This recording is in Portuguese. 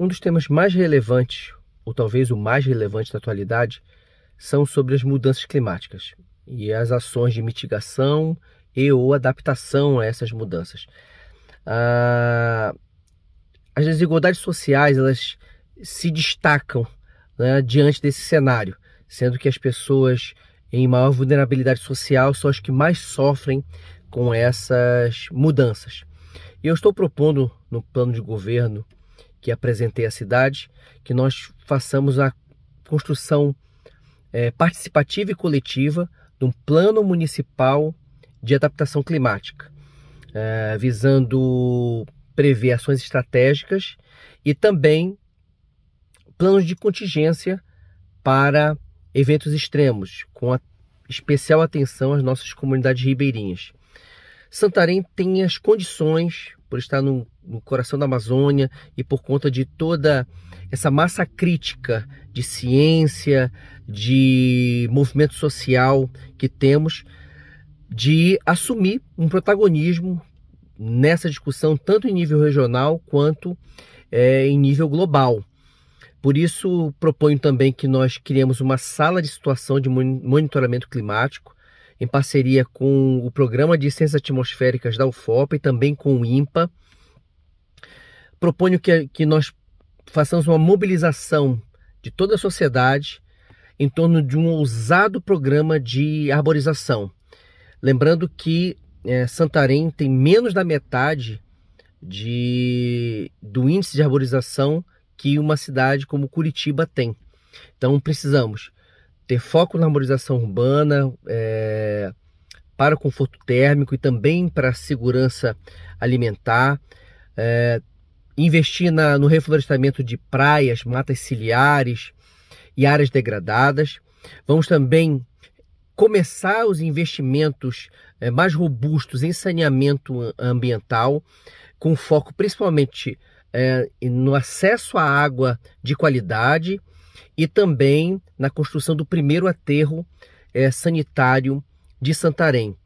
Um dos temas mais relevantes, ou talvez o mais relevante da atualidade, são sobre as mudanças climáticas e as ações de mitigação e ou adaptação a essas mudanças. Ah, as desigualdades sociais elas se destacam né, diante desse cenário, sendo que as pessoas em maior vulnerabilidade social são as que mais sofrem com essas mudanças. E eu estou propondo no plano de governo que apresentei à cidade, que nós façamos a construção é, participativa e coletiva de um plano municipal de adaptação climática, é, visando prever ações estratégicas e também planos de contingência para eventos extremos, com especial atenção às nossas comunidades ribeirinhas. Santarém tem as condições por estar no, no, coração da Amazônia e por conta de toda essa massa crítica de ciência, de movimento social que temos, de assumir um protagonismo nessa discussão, tanto em nível regional quanto é, em nível global. Por isso, proponho também que nós criemos uma sala de situação de monitoramento climático em parceria com o Programa de Ciências Atmosféricas da UFOP e também com o INPA. Proponho que, que nós façamos uma mobilização de toda a sociedade em torno de um ousado programa de arborização. Lembrando que é, Santarém tem menos da metade de, do índice de arborização que uma cidade como Curitiba tem. Então precisamos ter foco na arborização urbana, é, para o conforto térmico e também para a segurança alimentar, é, investir na, no reflorestamento de praias, matas ciliares e áreas degradadas. Vamos também começar os investimentos é, mais robustos em saneamento ambiental, com foco principalmente é, no acesso à água de qualidade e também na construção do primeiro aterro é, sanitário de Santarém.